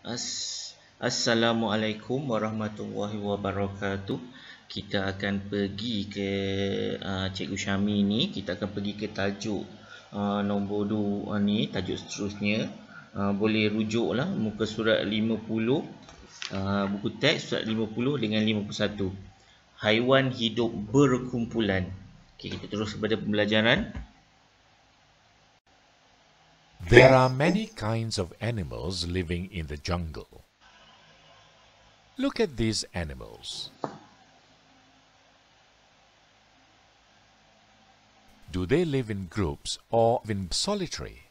As Assalamualaikum warahmatullahi wabarakatuh. Kita akan pergi ke uh, Cikgu Syami ni, kita akan pergi ke tajuk uh, nombor 2 uh, ni, tajuk seterusnya. Uh, boleh rujuklah muka surat 50 uh, buku teks surat 50 dengan 51. Haiwan hidup berkumpulan. Okay, kita terus kepada pembelajaran. There are many kinds of animals living in the jungle. Look at these animals. Do they live in groups or in solitary?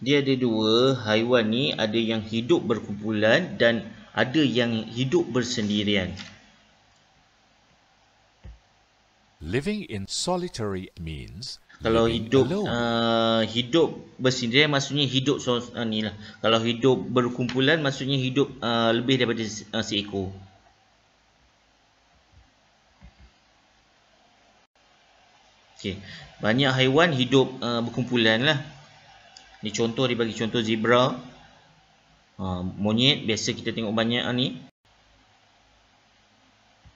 Dia ada dua haiwan ni ada yang hidup berkumpulan dan ada yang hidup bersendirian. Living in solitary means kalau hidup uh, hidup bersendirian maksudnya hidup so, uh, ni lah kalau hidup berkumpulan maksudnya hidup uh, lebih daripada uh, seekor okey banyak haiwan hidup uh, berkumpulan lah ni contoh dia bagi contoh zebra uh, monyet biasa kita tengok banyak uh, ni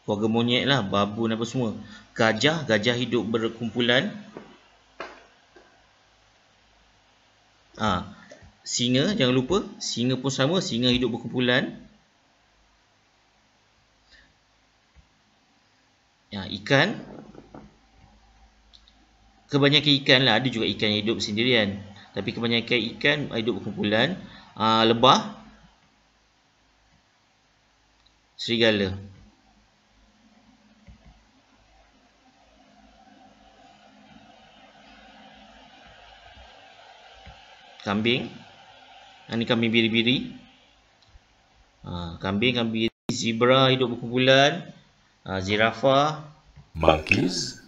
keluarga monyet lah babun apa semua gajah gajah hidup berkumpulan Ha. Singa, jangan lupa. Singa pun sama. Singa hidup berkumpulan. Ya, ikan. Kebanyakan ikan lah. Ada juga ikan yang hidup sendirian. Tapi kebanyakan ikan hidup berkumpulan. Ha, lebah. Serigala. Serigala. kambing ini kambing biri-biri ha, kambing, kambing zebra hidup berkumpulan ha, zirafa monkeys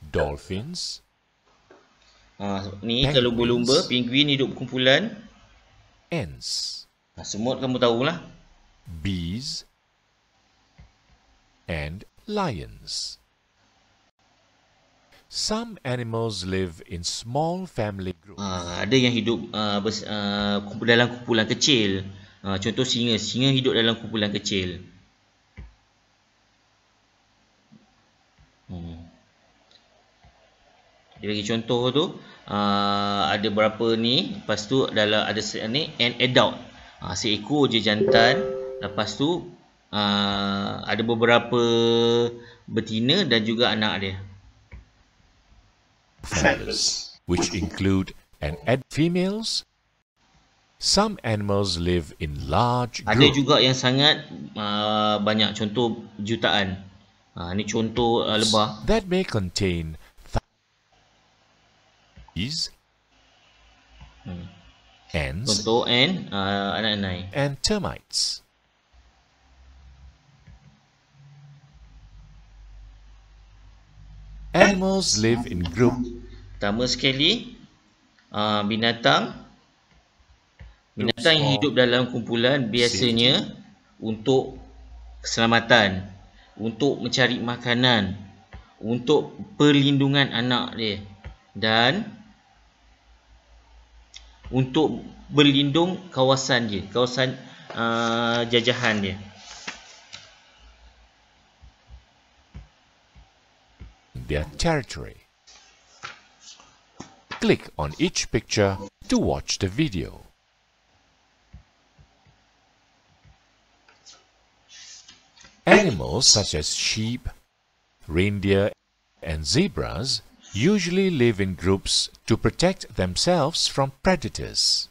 dolphins ha, ni kalau lumba penguin hidup berkumpulan ants ha, semut kamu lah. bees and lions Some animals live in small family groups. Uh, ada yang hidup uh, bers, uh, dalam kumpulan kecil. Uh, contoh singa, singa hidup dalam kumpulan kecil. Hmm. Dia contoh tu, uh, ada berapa ni? Lepas tu adalah ada ni an adult. Ha, uh, seekor je jantan. Lepas tu uh, ada beberapa betina dan juga anak dia feathers, which include an ed females. Some animals live in large groups. Ada juga yang sangat uh, banyak contoh jutaan. Ha, uh, ini contoh uh, lebah. That may contain thighs. Hmm. Ants. Contoh ant. Uh, anak-anak. And termites. Animals live in group. Pertama sekali, uh, binatang binatang yang hidup dalam kumpulan biasanya safety. untuk keselamatan, untuk mencari makanan, untuk perlindungan anak dia dan untuk berlindung kawasan dia, kawasan uh, jajahan dia. their territory. Click on each picture to watch the video. Animals such as sheep, reindeer and zebras usually live in groups to protect themselves from predators.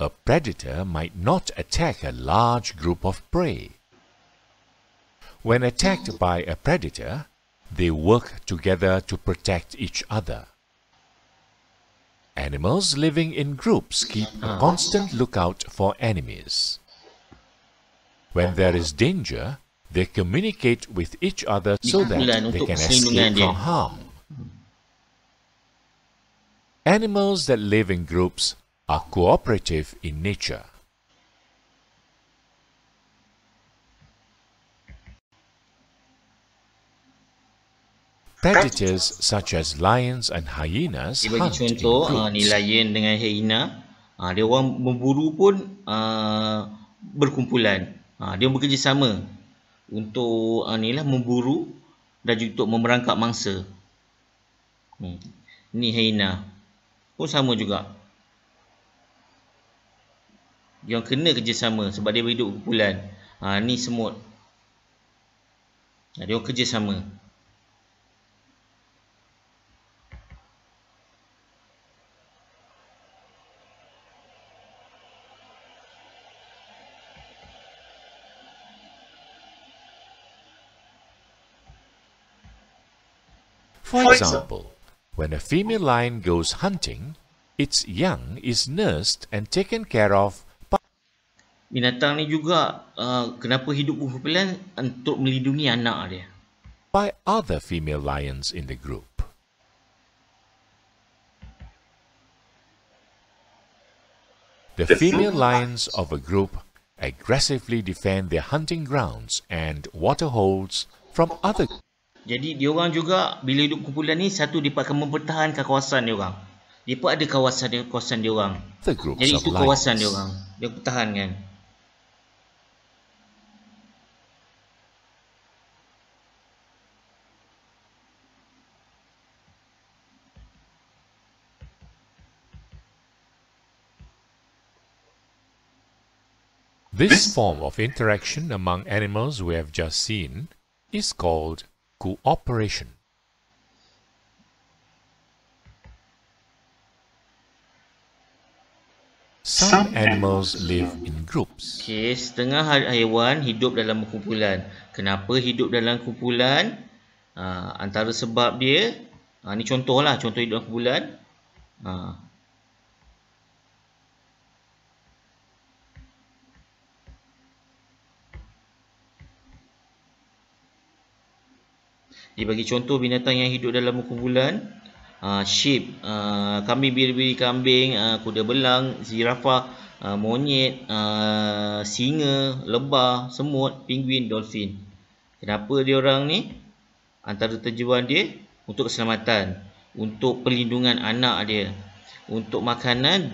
A predator might not attack a large group of prey. When attacked by a predator, they work together to protect each other. Animals living in groups keep a ah. constant lookout for enemies. When there is danger, they communicate with each other so that they can escape from harm. Animals that live in groups are cooperative in nature. Predators such as lions and hyenas hunt in ah, groups. Uh, ni lion dengan hyena, uh, dia orang memburu pun uh, berkumpulan. Uh, dia sama untuk uh, ni lah memburu dan juga untuk memerangkap mangsa. Hmm. Ni hyena pun sama juga. Dia orang kena kerjasama sebab dia berhidup berkumpulan. Ha, ni semut. Dia orang kerjasama. For example, when a female lion goes hunting, its young is nursed and taken care of binatang ni juga uh, kenapa hidup berkumpulan untuk melindungi anak dia. By other female lions in the group. The female lions of a group aggressively defend their hunting grounds and water holes from other Jadi dia orang juga bila hidup kumpulan ni satu dia akan mempertahankan kawasan dia orang. diorang. Depa ada kawasan dia kawasan diorang. Jadi itu kawasan lights. diorang. Dia pertahankan. This form of interaction among animals we have just seen is called cooperation. Some animals live in groups. Okay, setengah ha- haiwan hidup dalam kumpulan. Kenapa hidup dalam kumpulan? Uh, antara sebab dia, uh, ni contohlah, contoh hidup dalam kumpulan. Uh, Dia bagi contoh binatang yang hidup dalam muka bulan uh, Sheep uh, Kambing biri-biri kambing uh, Kuda belang Zirafah uh, Monyet uh, Singa Lebah Semut Penguin Dolphin Kenapa dia orang ni? Antara tujuan dia Untuk keselamatan Untuk perlindungan anak dia Untuk makanan